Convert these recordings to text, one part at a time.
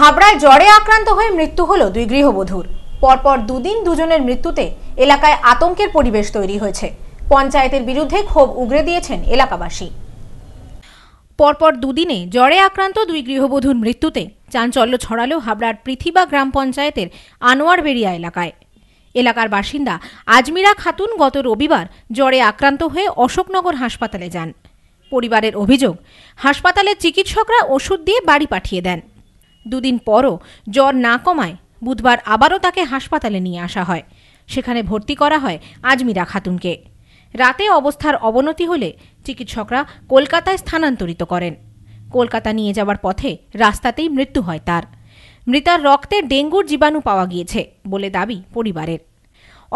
হাবড়ায় জ্বরে আক্রান্ত হয়ে মৃত্যু হলো দুই গৃহবধূর পরপর দুদিন দুজনের মৃত্যুতে এলাকায় আতঙ্কের পরিবেশ তৈরি হয়েছে পঞ্চায়েতের বিরুদ্ধে ক্ষোভ উগরে দিয়েছেন এলাকাবাসী পরপর দুদিনে জ্বরে আক্রান্ত দুই গৃহবধূর মৃত্যুতে চাঞ্চল্য ছড়ালো হাবড়ার পৃথিবা গ্রাম পঞ্চায়েতের আনোয়ার বেরিয়া এলাকায় এলাকার বাসিন্দা আজমিরা খাতুন গত রবিবার জ্বরে আক্রান্ত হয়ে অশোকনগর হাসপাতালে যান পরিবারের অভিযোগ হাসপাতালের চিকিৎসকরা ওষুধ দিয়ে বাড়ি পাঠিয়ে দেন দুদিন পরও জ্বর না কমায় বুধবার আবারও তাকে হাসপাতালে নিয়ে আসা হয় সেখানে ভর্তি করা হয় আজমিরা খাতুনকে রাতে অবস্থার অবনতি হলে চিকিৎসকরা কলকাতায় স্থানান্তরিত করেন কলকাতা নিয়ে যাওয়ার পথে রাস্তাতেই মৃত্যু হয় তার মৃতার রক্তে ডেঙ্গুর জীবাণু পাওয়া গিয়েছে বলে দাবি পরিবারের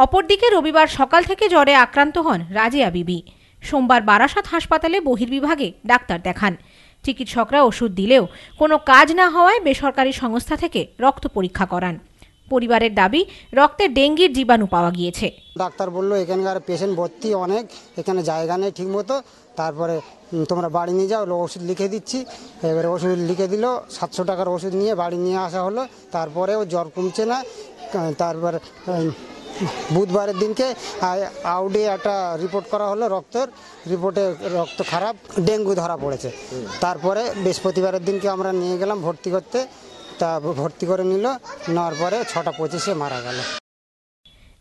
অপরদিকে রবিবার সকাল থেকে জ্বরে আক্রান্ত হন রাজিয়া বিবি সোমবার বারাসাত হাসপাতালে বহির্বিভাগে ডাক্তার দেখান চিকিৎসকরা ওষুধ দিলেও কোনো কাজ না হওয়ায় বেসরকারি সংস্থা থেকে রক্ত পরীক্ষা করান পরিবারের দাবি রক্তে ডেঙ্গির জীবাণু পাওয়া গিয়েছে ডাক্তার বললো এখানকার পেশেন্ট ভর্তি অনেক এখানে জায়গা নেই ঠিক মতো তারপরে তোমরা বাড়ি নিয়ে যাও ওষুধ লিখে দিচ্ছি এবারে ওষুধ লিখে দিল সাতশো টাকার ওষুধ নিয়ে বাড়ি নিয়ে আসা হলো তারপরেও জ্বর কমছে না তারপর বুধবারের দিনকে আউডে একটা রিপোর্ট করা হলো রক্তের রিপোর্টে রক্ত খারাপ ডেঙ্গু ধরা পড়েছে তারপরে বৃহস্পতিবারের দিনকে আমরা নিয়ে গেলাম ভর্তি করতে তা ভর্তি করে নিল নেওয়ার পরে ছটা পঁচিশে মারা গেল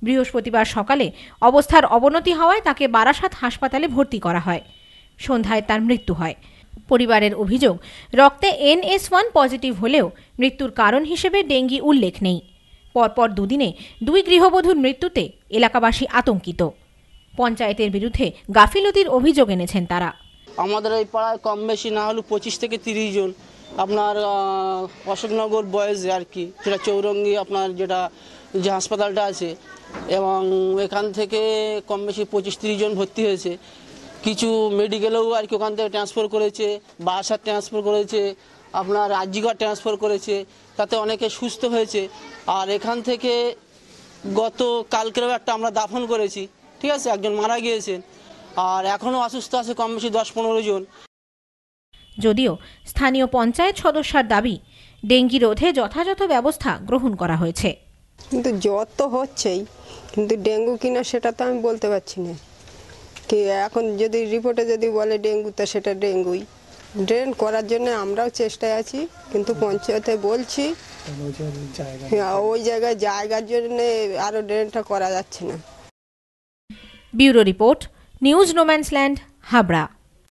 বৃহস্পতিবার সকালে অবস্থার অবনতি হওয়ায় তাকে বারাসাত হাসপাতালে ভর্তি করা হয় সন্ধ্যায় তার মৃত্যু হয় পরিবারের অভিযোগ রক্তে এনএস ওয়ান পজিটিভ হলেও মৃত্যুর কারণ হিসেবে ডেঙ্গি উল্লেখ নেই পরপর দুদিনে দুই গৃহবধূর মৃত্যুতে এলাকাবাসী আতঙ্কিত পঞ্চায়েতের বিরুদ্ধে গাফিলতির অভিযোগ এনেছেন তারা আমাদের এই পাড়ায় কম বেশি না হলেও পঁচিশ থেকে তিরিশ জন আপনার অশোকনগর বয়েজ আর কি যেটা চৌরঙ্গি আপনার যেটা যে হাসপাতালটা আছে এবং এখান থেকে কম বেশি পঁচিশ তিরিশ জন ভর্তি হয়েছে কিছু মেডিকেলেও আর কি ওখান থেকে ট্রান্সফার করেছে বাসার ট্রান্সফার করেছে আপনার রাজ্যগড় ট্রান্সফার করেছে তাতে অনেকে সুস্থ হয়েছে আর এখান থেকে গত কালকেও একটা আমরা দাফন করেছি ঠিক আছে একজন মারা গিয়েছেন আর এখনও অসুস্থ আছে কম বেশি দশ পনেরো জন যদিও স্থানীয় পঞ্চায়েত সদস্যার দাবি ডেঙ্গি রোধে যথাযথ ব্যবস্থা গ্রহণ করা হয়েছে কিন্তু জ্বর তো হচ্ছেই কিন্তু ডেঙ্গু কিনা সেটা তো আমি বলতে পারছি না কি এখন যদি রিপোর্টে যদি বলে ডেঙ্গু তা সেটা ডেঙ্গুই ড্রেন করার জন্য আমরাও চেষ্টায় আছি কিন্তু পঞ্চায়েতে বলছি হ্যাঁ, ওই জায়গায় জায়গার জন্য আরও ড্রেনটা করা যাচ্ছে না bureau report news land Habra